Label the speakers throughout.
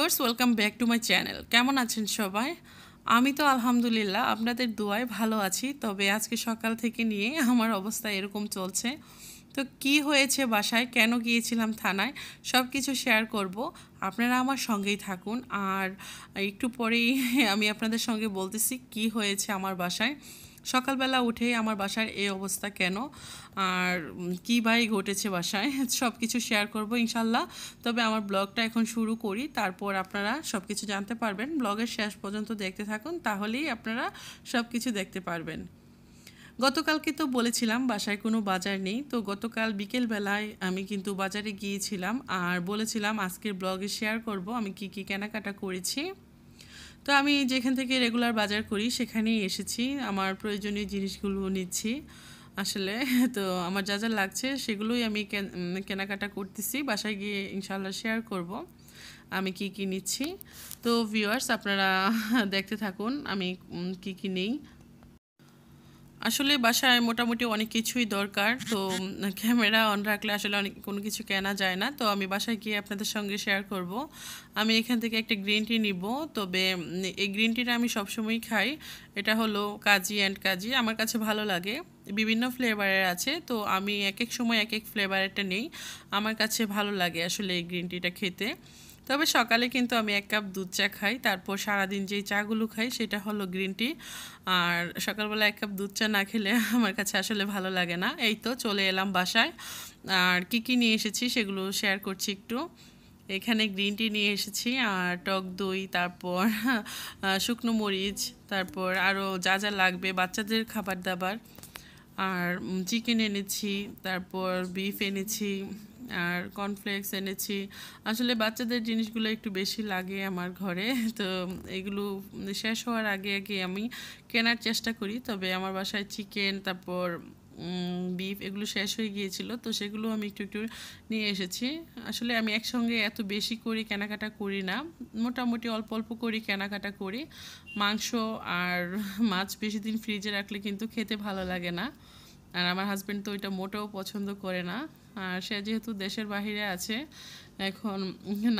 Speaker 1: viewers welcome back to my channel কেমন আছেন সবাই আমি তো আলহামদুলিল্লাহ আপনাদের দোয়ায় ভালো আছি তবে আজকে সকাল থেকে নিয়ে আমার অবস্থা এরকম চলছে তো কি হয়েছে বাসায় কেন গিয়েছিলাম থানায় সব কিছু শেয়ার করব আপনারা আমার সঙ্গেই থাকুন আর একটু পরেই আমি আপনাদের সঙ্গে বলতেছি কি হয়েছে আমার বাসায় সকালবেলা উঠে আমার বাসার এই অবস্থা কেন আর কি ভাই ঘটেছে বাসায় সব কিছু শেয়ার করব ইনশাল্লাহ তবে আমার ব্লগটা এখন শুরু করি তারপর আপনারা সব কিছু জানতে পারবেন ব্লগের শেষ পর্যন্ত দেখতে থাকুন তাহলেই আপনারা সব কিছু দেখতে পারবেন গতকালকে তো বলেছিলাম বাসায় কোনো বাজার নেই তো গতকাল বিকেল বেলায় আমি কিন্তু বাজারে গিয়েছিলাম আর বলেছিলাম আজকের ব্লগে শেয়ার করব আমি কি কি কেনাকাটা করেছি তো আমি যেখান থেকে রেগুলার বাজার করি সেখানেই এসেছি আমার প্রয়োজনীয় জিনিসগুলো নিচ্ছি আসলে তো আমার যা যা লাগছে সেগুলোই আমি কেনাকাটা করতেছি বাসায় গিয়ে ইনশাল্লাহ শেয়ার করব আমি কি কি নিচ্ছি তো ভিউয়ার্স আপনারা দেখতে থাকুন আমি কি কি নেই আসলে বাসায় মোটামুটি অনেক কিছুই দরকার তো ক্যামেরা অন রাখলে আসলে অনেক কোনো কিছু কেনা যায় না তো আমি বাসায় গিয়ে আপনাদের সঙ্গে শেয়ার করব আমি এখান থেকে একটা গ্রিন টি নিব তবে এই গ্রিন টিটা আমি সবসময়ই খাই এটা হলো কাজি অ্যান্ড কাজি আমার কাছে ভালো লাগে বিভিন্ন ফ্লেভারের আছে তো আমি এক এক সময় এক এক ফ্লেভারেরটা নেই আমার কাছে ভালো লাগে আসলে এই গ্রিন টিটা খেতে তবে সকালে কিন্তু আমি এক কাপ দুধ চা খাই তারপর সারাদিন যেই চাগুলো খাই সেটা হলো গ্রিন টি আর সকালবেলা এক কাপ দুধ চা না খেলে আমার কাছে আসলে ভালো লাগে না এই তো চলে এলাম বাসায় আর কি কি নিয়ে এসেছি সেগুলো শেয়ার করছি একটু এখানে গ্রিন টি নিয়ে এসেছি আর টক দই তারপর শুকনো মরিচ তারপর আরও যা যা লাগবে বাচ্চাদের খাবার দাবার আর চিকেন এনেছি তারপর বিফ এনেছি আর কর্নফ্লেক্স এনেছি আসলে বাচ্চাদের জিনিসগুলো একটু বেশি লাগে আমার ঘরে তো এগুলো শেষ হওয়ার আগে আগে আমি কেনার চেষ্টা করি তবে আমার বাসায় চিকেন তারপর বিফ এগুলো শেষ হয়ে গিয়েছিল তো সেগুলো আমি একটু একটু নিয়ে এসেছি আসলে আমি একসঙ্গে এত বেশি করে কেনাকাটা করি না মোটামুটি অল্প অল্প করে কেনাকাটা করি মাংস আর মাছ বেশি দিন ফ্রিজে রাখলে কিন্তু খেতে ভালো লাগে না আর আমার হাজব্যান্ড তো ওইটা মোটেও পছন্দ করে না আর সে যেহেতু দেশের বাহিরে আছে এখন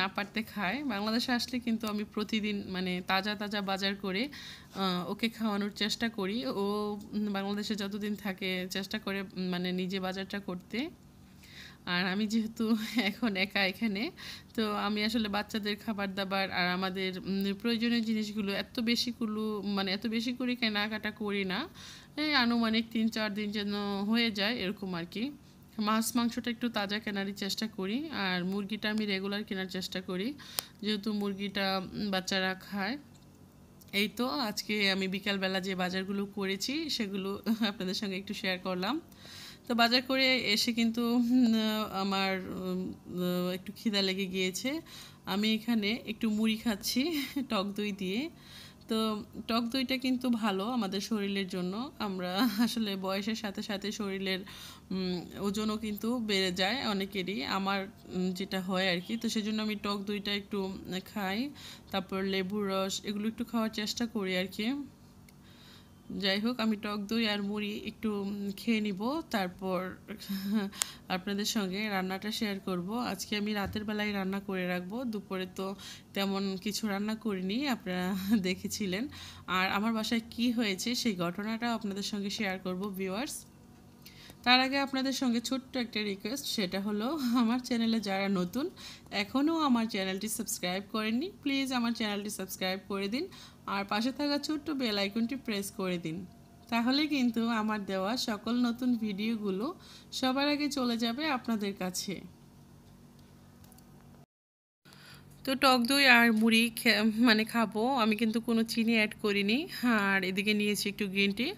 Speaker 1: না পারতে খায় বাংলাদেশে আসলে কিন্তু আমি প্রতিদিন মানে তাজা তাজা বাজার করে ওকে খাওয়ানোর চেষ্টা করি ও বাংলাদেশে যতদিন থাকে চেষ্টা করে মানে নিজে বাজারটা করতে আর আমি যেহেতু এখন একা এখানে তো আমি আসলে বাচ্চাদের খাবার দাবার আর আমাদের প্রয়োজনীয় জিনিসগুলো এত বেশি কুলু মানে এত বেশি করে কেনাকাটা করি না এই আনুমানিক তিন চার দিন যেন হয়ে যায় এরকম আর কি মাছ মাংসটা একটু তাজা কেনারই চেষ্টা করি আর মুরগিটা আমি রেগুলার কেনার চেষ্টা করি যেহেতু মুরগিটা বাচ্চারা খায় এই তো আজকে আমি বিকালবেলা যে বাজারগুলো করেছি সেগুলো আপনাদের সঙ্গে একটু শেয়ার করলাম তো বাজার করে এসে কিন্তু আমার একটু খিদা লেগে গিয়েছে আমি এখানে একটু মুড়ি খাচ্ছি টক দই দিয়ে তো টক দইটা কিন্তু ভালো আমাদের শরীরের জন্য আমরা আসলে বয়সের সাথে সাথে শরীরের ওজনও কিন্তু বেড়ে যায় অনেকেরই আমার যেটা হয় আর কি তো সেজন্য আমি টক দইটা একটু খাই তারপর লেবুর রস এগুলো একটু খাওয়ার চেষ্টা করি আর কি যাই হোক আমি টক দই আর মুড়ি একটু খেয়ে নিব তারপর আপনাদের সঙ্গে রান্নাটা শেয়ার করব আজকে আমি রাতের বেলায় রান্না করে রাখবো দুপুরে তো তেমন কিছু রান্না করিনি আপনারা দেখেছিলেন আর আমার বাসায় কি হয়েছে সেই ঘটনাটা আপনাদের সঙ্গে শেয়ার করব ভিউয়ার্স তার আগে আপনাদের সঙ্গে ছোট্ট একটা রিকোয়েস্ট সেটা হলো আমার চ্যানেলে যারা নতুন এখনও আমার চ্যানেলটি সাবস্ক্রাইব করেননি প্লিজ আমার চ্যানেলটি সাবস্ক্রাইব করে দিন আর পাশে থাকা ছোট্ট বেল আইকনটি প্রেস করে দিন তাহলে কিন্তু আমার দেওয়া সকল নতুন ভিডিওগুলো সবার আগে চলে যাবে আপনাদের কাছে তো টক দই আর মুড়ি মানে খাবো আমি কিন্তু কোনো চিনি অ্যাড করিনি আর এদিকে নিয়েছি একটু গ্রিন টি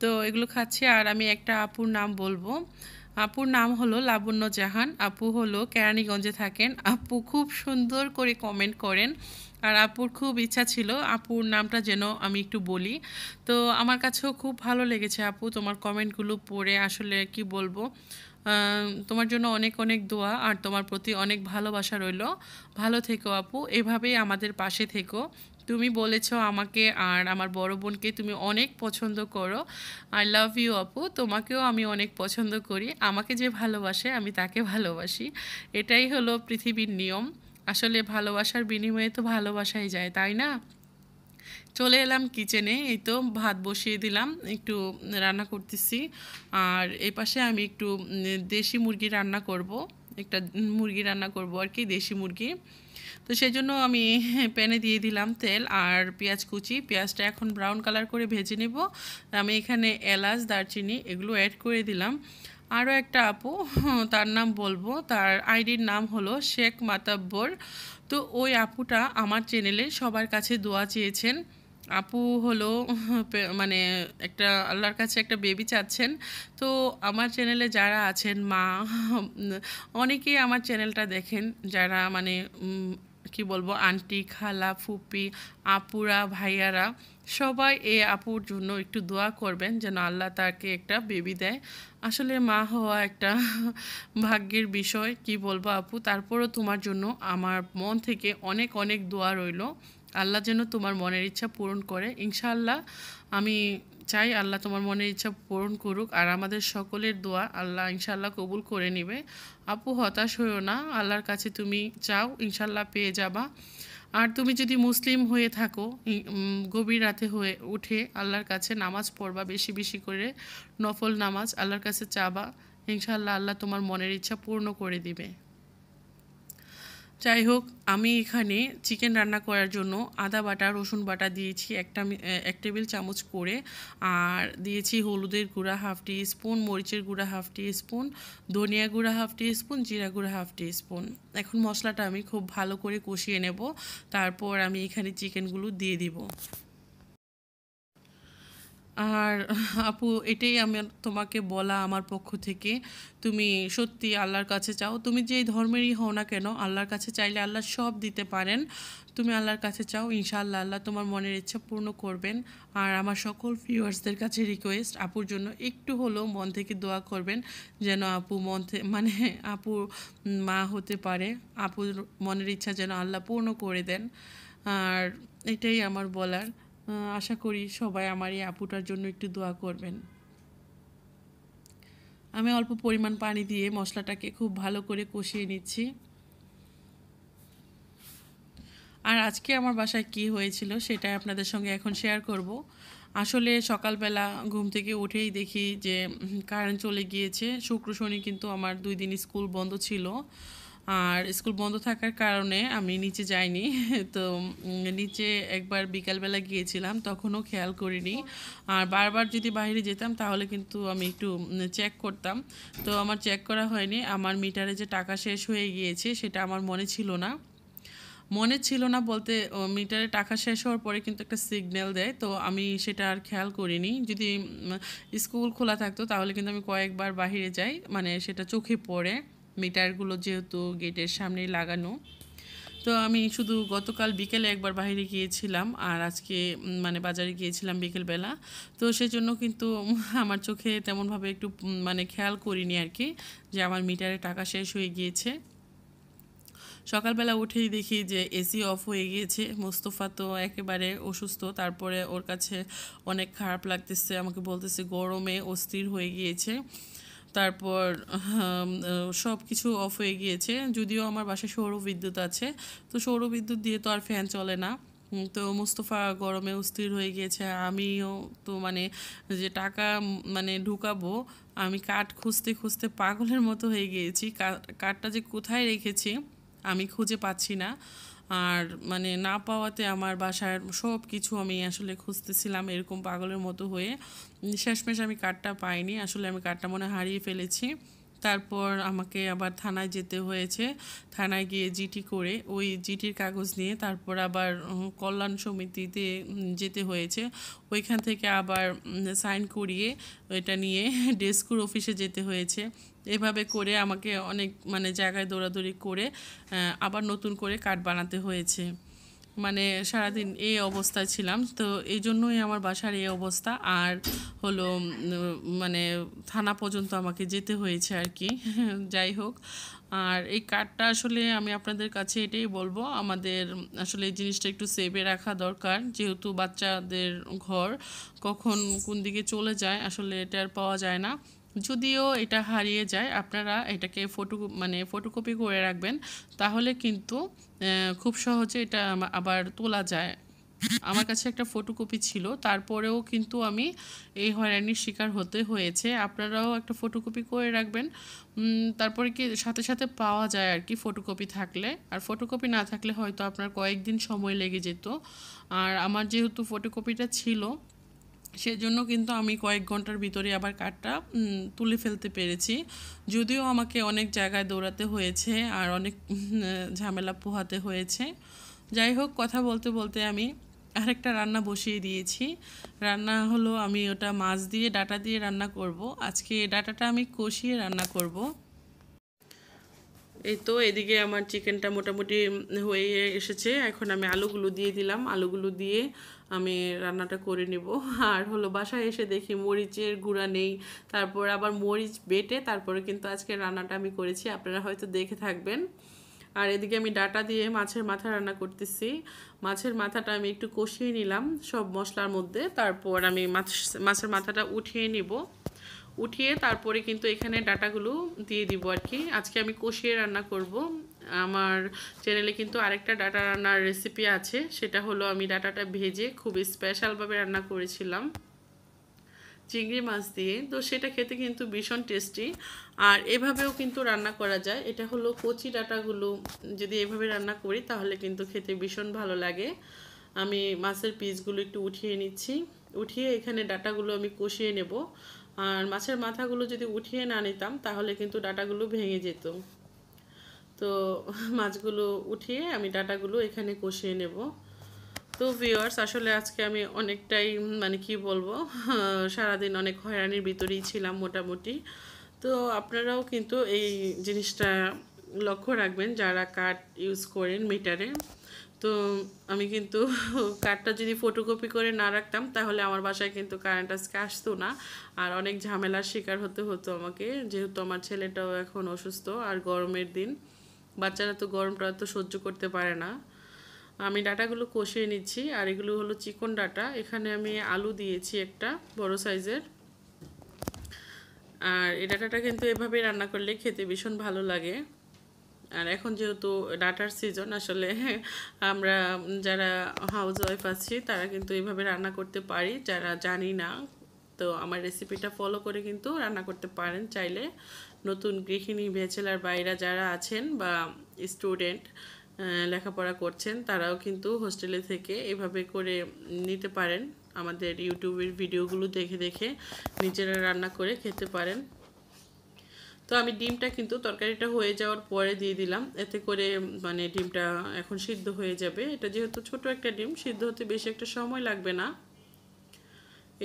Speaker 1: তো এগুলো খাচ্ছি আর আমি একটা আপুর নাম বলবো আপুর নাম হলো লাবণ্য জাহান আপু হলো কেরানীগঞ্জে থাকেন আপু খুব সুন্দর করে কমেন্ট করেন আর আপুর খুব ইচ্ছা ছিল আপুর নামটা যেন আমি একটু বলি তো আমার কাছেও খুব ভালো লেগেছে আপু তোমার কমেন্টগুলো পড়ে আসলে কি বলবো তোমার জন্য অনেক অনেক দোয়া আর তোমার প্রতি অনেক ভালোবাসা রইল ভালো থেকো আপু এভাবেই আমাদের পাশে থেকো তুমি বলেছ আমাকে আর আমার বড় বোনকে তুমি অনেক পছন্দ করো আই লাভ ইউ আপু তোমাকেও আমি অনেক পছন্দ করি আমাকে যে ভালোবাসে আমি তাকে ভালোবাসি এটাই হলো পৃথিবীর নিয়ম আসলে ভালোবাসার বিনিময়ে তো ভালোবাসাই যায় তাই না চলে এলাম কিচেনে এই তো ভাত বসিয়ে দিলাম একটু রান্না করতেছি আর এই পাশে আমি একটু দেশি মুরগি রান্না করব একটা মুরগি রান্না করব আর কি দেশি মুরগি তো সেই জন্য আমি প্যানে দিয়ে দিলাম তেল আর পেঁয়াজ কুচি পেঁয়াজটা এখন ব্রাউন কালার করে ভেজে নেব আমি এখানে এলাচ দারচিনি এগুলো অ্যাড করে দিলাম আরও একটা আপু তার নাম বলবো তার আইডির নাম হলো শেখ মাতাব্বর তো ওই আপুটা আমার চ্যানেলে সবার কাছে দোয়া চেয়েছেন আপু হলো মানে একটা আল্লাহর কাছে একটা বেবি চাচ্ছেন তো আমার চ্যানেলে যারা আছেন মা অনেকেই আমার চ্যানেলটা দেখেন যারা মানে কি বলবো আন্টি খালা ফুপি আপুরা ভাইয়ারা সবাই এ আপুর জন্য একটু দোয়া করবেন যেন আল্লাহ তাকে একটা বেবি দেয় আসলে মা হওয়া একটা ভাগ্যের বিষয় কি বলবো আপু তারপরও তোমার জন্য আমার মন থেকে অনেক অনেক দোয়া রইল আল্লাহ যেন তোমার মনের ইচ্ছা পূরণ করে ইনশাআল্লাহ আমি চাই আল্লাহ তোমার মনের ইচ্ছা পূরণ করুক আর আমাদের সকলের দোয়া আল্লাহ ইনশাল্লাহ কবুল করে নেবে আপু হতাশ হয়েও না আল্লাহর কাছে তুমি চাও ইনশাল্লাহ পেয়ে যাবা আর তুমি যদি মুসলিম হয়ে থাকো গভীর রাতে হয়ে উঠে আল্লাহর কাছে নামাজ পড়বা বেশি বেশি করে নফল নামাজ আল্লাহর কাছে চাবা ইনশাল্লাহ আল্লাহ তোমার মনের ইচ্ছা পূর্ণ করে দিবে যাই হোক আমি এখানে চিকেন রান্না করার জন্য আদা বাটা রসুন বাটা দিয়েছি একটা এক টেবিল চামচ করে আর দিয়েছি হলুদের গুঁড়া হাফ টি স্পুন মরিচের গুঁড়া হাফ টি স্পুন ধনিয়া গুঁড়া হাফ টি স্পুন জিরা গুঁড়া হাফ টি স্পুন এখন মশলাটা আমি খুব ভালো করে কষিয়ে নেব তারপর আমি এখানে চিকেনগুলো দিয়ে দিব আর আপু এটাই আমি তোমাকে বলা আমার পক্ষ থেকে তুমি সত্যি আল্লাহর কাছে চাও তুমি যেই ধর্মেরই হও না কেন আল্লাহর কাছে চাইলে আল্লাহ সব দিতে পারেন তুমি আল্লাহর কাছে চাও ইনশাআল্লাহ আল্লাহ তোমার মনের ইচ্ছা পূর্ণ করবেন আর আমার সকল ভিউয়ার্সদের কাছে রিকোয়েস্ট আপুর জন্য একটু হলেও মন থেকে দোয়া করবেন যেন আপু মন মানে আপু মা হতে পারে আপুর মনের ইচ্ছা যেন আল্লাহ পূর্ণ করে দেন আর এটাই আমার বলার আশা করি সবাই আমার এই আপুটার জন্য একটু দোয়া করবেন আমি অল্প পরিমাণ পানি দিয়ে মশলাটাকে খুব ভালো করে কষিয়ে নিচ্ছি আর আজকে আমার বাসায় কি হয়েছিল সেটা আপনাদের সঙ্গে এখন শেয়ার করব আসলে সকালবেলা ঘুম থেকে উঠেই দেখি যে কারেন্ট চলে গিয়েছে শুক্র শনি কিন্তু আমার দুই দিন স্কুল বন্ধ ছিল আর স্কুল বন্ধ থাকার কারণে আমি নিচে যাইনি তো নিচে একবার বিকালবেলা গিয়েছিলাম তখনও খেয়াল করিনি আর বারবার যদি বাইরে যেতাম তাহলে কিন্তু আমি একটু চেক করতাম তো আমার চেক করা হয়নি আমার মিটারে যে টাকা শেষ হয়ে গিয়েছে সেটা আমার মনে ছিল না মনে ছিল না বলতে মিটারে টাকা শেষ হওয়ার পরে কিন্তু একটা সিগন্যাল দেয় তো আমি সেটা আর খেয়াল করিনি যদি স্কুল খোলা থাকতো তাহলে কিন্তু আমি কয়েকবার বাহিরে যাই মানে সেটা চোখে পড়ে মিটারগুলো যেহেতু গেটের সামনে লাগানো তো আমি শুধু গতকাল বিকেলে একবার বাইরে গিয়েছিলাম আর আজকে মানে বাজারে গিয়েছিলাম বিকেলবেলা তো সেজন্য কিন্তু আমার চোখে তেমনভাবে একটু মানে খেয়াল করিনি আর কি যে আমার মিটারে টাকা শেষ হয়ে গিয়েছে সকালবেলা উঠেই দেখি যে এসি অফ হয়ে গিয়েছে মোস্তফা তো একেবারে অসুস্থ তারপরে ওর কাছে অনেক খারাপ লাগতেছে আমাকে বলতেছে গরমে অস্থির হয়ে গিয়েছে তারপর সব কিছু অফ হয়ে গিয়েছে যদিও আমার বাসায় সৌরবিদ্যুৎ আছে তো সৌরবিদ্যুৎ দিয়ে তো আর ফ্যান চলে না তো মুস্তফা গরমে অস্থির হয়ে গিয়েছে আমিও তো মানে যে টাকা মানে ঢুকাবো আমি কাঠ খুঁজতে খুঁজতে পাগলের মতো হয়ে গিয়েছি কাঠটা যে কোথায় রেখেছি আমি খুঁজে পাচ্ছি না আর মানে না পাওয়াতে আমার বাসার সব কিছু আমি আসলে খুঁজতেছিলাম এরকম পাগলের মতো হয়ে শেষমেশ আমি কার্ডটা পাইনি আসলে আমি কার্ডটা মনে হারিয়ে ফেলেছি তারপর আমাকে আবার থানায় যেতে হয়েছে থানায় গিয়ে জিটি করে ওই জিটির কাগজ নিয়ে তারপর আবার কল্যাণ সমিতিতে যেতে হয়েছে ওইখান থেকে আবার সাইন করিয়ে এটা নিয়ে ডেস্কুর অফিসে যেতে হয়েছে এভাবে করে আমাকে অনেক মানে জায়গায় দৌড়াদৌড়ি করে আবার নতুন করে কার্ড বানাতে হয়েছে মানে সারাদিন এই অবস্থায় ছিলাম তো এই জন্যই আমার বাসার এই অবস্থা আর হলো মানে থানা পর্যন্ত আমাকে যেতে হয়েছে আর কি যাই হোক আর এই কার্ডটা আসলে আমি আপনাদের কাছে এটাই বলবো আমাদের আসলে এই জিনিসটা একটু সেভে রাখা দরকার যেহেতু বাচ্চাদের ঘর কখন কোন দিকে চলে যায় আসলে এটা আর পাওয়া যায় না যদিও এটা হারিয়ে যায় আপনারা এটাকে ফটো মানে ফটোকপি করে রাখবেন তাহলে কিন্তু খুব সহজে এটা আবার তোলা যায় আমার কাছে একটা ফটোকপি ছিল তারপরেও কিন্তু আমি এই হয়রানির শিকার হতে হয়েছে আপনারাও একটা ফটোকপি করে রাখবেন তারপরে কি সাথে সাথে পাওয়া যায় আর কি ফটোকপি থাকলে আর ফটোকপি না থাকলে হয়তো আপনার কয়েকদিন সময় লেগে যেত আর আমার যেহেতু ফটোকপিটা ছিল সেজন্য কিন্তু আমি কয়েক ঘন্টার ভিতরে আবার কাঠটা তুলে ফেলতে পেরেছি যদিও আমাকে অনেক জায়গায় দৌড়াতে হয়েছে আর অনেক ঝামেলা পোহাতে হয়েছে যাই হোক কথা বলতে বলতে আমি আরেকটা রান্না বসিয়ে দিয়েছি রান্না হলো আমি ওটা মাছ দিয়ে ডাটা দিয়ে রান্না করব আজকে ডাটাটা আমি কষিয়ে রান্না করব এই তো এদিকে আমার চিকেনটা মোটামুটি হয়ে এসেছে এখন আমি আলুগুলো দিয়ে দিলাম আলুগুলো দিয়ে আমি রান্নাটা করে নিব আর হলো বাসায় এসে দেখি মরিচের গুঁড়া নেই তারপর আবার মরিচ বেটে তারপরে কিন্তু আজকে রান্নাটা আমি করেছি আপনারা হয়তো দেখে থাকবেন আর এদিকে আমি ডাটা দিয়ে মাছের মাথা রান্না করতেছি মাছের মাথাটা আমি একটু কষিয়ে নিলাম সব মশলার মধ্যে তারপর আমি মাছ মাছের মাথাটা উঠিয়ে নিব উঠিয়ে তারপরে কিন্তু এখানে ডাটাগুলো দিয়ে দিব আর কি আজকে আমি কষিয়ে রান্না করব আমার চ্যানেলে কিন্তু আরেকটা ডাটা রান্নার রেসিপি আছে সেটা হলো আমি ডাটাটা ভেজে খুব স্পেশালভাবে রান্না করেছিলাম চিংড়ি মাছ দিয়ে তো সেটা খেতে কিন্তু ভীষণ টেস্টি আর এভাবেও কিন্তু রান্না করা যায় এটা হলো কচি ডাটাগুলো যদি এভাবে রান্না করি তাহলে কিন্তু খেতে ভীষণ ভালো লাগে আমি মাছের পিসগুলো একটু উঠিয়ে নিচ্ছি উঠিয়ে এখানে ডাটাগুলো আমি কষিয়ে নেব আর মাছের মাথাগুলো যদি উঠিয়ে না নিতাম তাহলে কিন্তু ডাটাগুলো ভেঙে যেত তো মাছগুলো উঠিয়ে আমি ডাটাগুলো এখানে কষিয়ে নেব তো ভিওয়ার্স আসলে আজকে আমি অনেকটাই মানে কি বলবো সারাদিন অনেক হয়রানির ভিতরেই ছিলাম মোটামুটি তো আপনারাও কিন্তু এই জিনিসটা লক্ষ্য রাখবেন যারা কাঠ ইউজ করেন মিটারে তো আমি কিন্তু কাঠটা যদি ফটোকপি করে না রাখতাম তাহলে আমার বাসায় কিন্তু কারেন্ট আজকে আসতো না আর অনেক ঝামেলার শিকার হতে হতো আমাকে যেহেতু আমার ছেলেটাও এখন অসুস্থ আর গরমের দিন বাচ্চারা তো গরমটা তো সহ্য করতে পারে না আমি ডাটাগুলো কষিয়ে নিচ্ছি আর এগুলো হলো চিকন ডাটা এখানে আমি আলু দিয়েছি একটা বড় সাইজের আর এই ডাটাটা কিন্তু এভাবে রান্না করলে খেতে ভীষণ ভালো লাগে আর এখন যেহেতু ডাটার সিজন আসলে আমরা যারা হাউস ওয়াইফ আছি তারা কিন্তু এভাবে রান্না করতে পারি যারা জানি না তো আমার রেসিপিটা ফলো করে কিন্তু রান্না করতে পারেন চাইলে নতুন গৃহিণী ব্যাচেলার বাইরা যারা আছেন বা স্টুডেন্ট লেখাপড়া করছেন তারাও কিন্তু হোস্টেলে থেকে এভাবে করে নিতে পারেন আমাদের ইউটিউবের ভিডিওগুলো দেখে দেখে নিজেরা রান্না করে খেতে পারেন তো আমি ডিমটা কিন্তু তরকারিটা হয়ে যাওয়ার পরে দিয়ে দিলাম এতে করে মানে ডিমটা এখন সিদ্ধ হয়ে যাবে এটা যেহেতু ছোট একটা ডিম সিদ্ধ হতে বেশি একটা সময় লাগবে না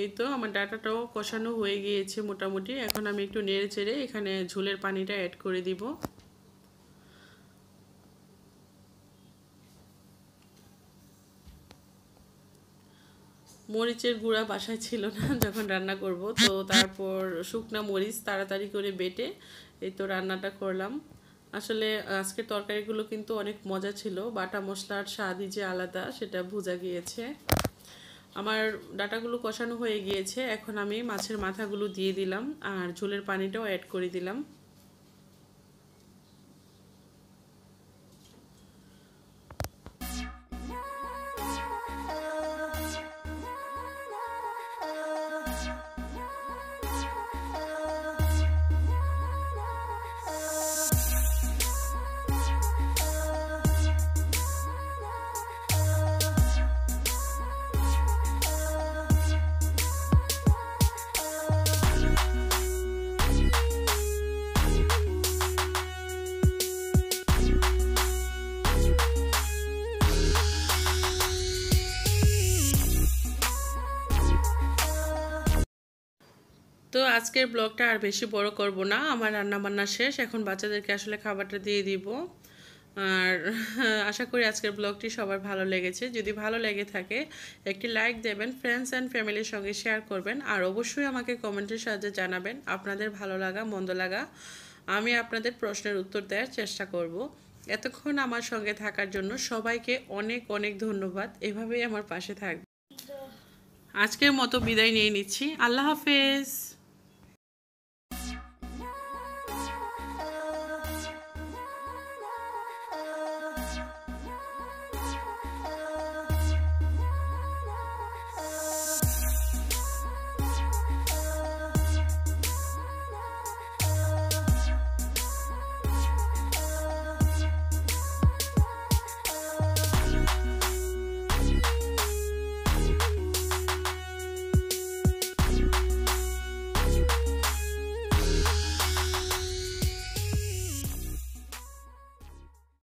Speaker 1: এই তো আমার ডাটাটাও কষানো হয়ে গিয়েছে মোটামুটি এখন আমি একটু নেড়ে চেড়ে এখানে ঝোলের পানিটা অ্যাড করে দিব মরিচের গুঁড়া বাসায় ছিল না যখন রান্না করব তো তারপর শুকনা মরিচ তাড়াতাড়ি করে বেটে এই তো রান্নাটা করলাম আসলে আজকের তরকারিগুলো কিন্তু অনেক মজা ছিল বাটা মশলার স্বাদই যে আলাদা সেটা বোঝা গিয়েছে আমার ডাটাগুলো কষানো হয়ে গিয়েছে এখন আমি মাছের মাথাগুলো দিয়ে দিলাম আর ঝোলের পানিটাও অ্যাড করে দিলাম আজকের ব্লগটা আর বেশি বড় করব না আমার রান্না বান্না শেষ এখন বাচ্চাদেরকে আসলে খাবারটা দিয়ে দিব আর আশা করি আজকের ব্লগটি সবার ভালো লেগেছে যদি ভালো লেগে থাকে একটি লাইক দেবেন ফ্রেন্ডস অ্যান্ড ফ্যামিলির সঙ্গে শেয়ার করবেন আর অবশ্যই আমাকে কমেন্টের সাহায্যে জানাবেন আপনাদের ভালো লাগা মন্দ লাগা আমি আপনাদের প্রশ্নের উত্তর দেওয়ার চেষ্টা করব এতক্ষণ আমার সঙ্গে থাকার জন্য সবাইকে অনেক অনেক ধন্যবাদ এভাবেই আমার পাশে থাকবে আজকের মতো বিদায় নিয়ে নিচ্ছি আল্লাহ হাফেজ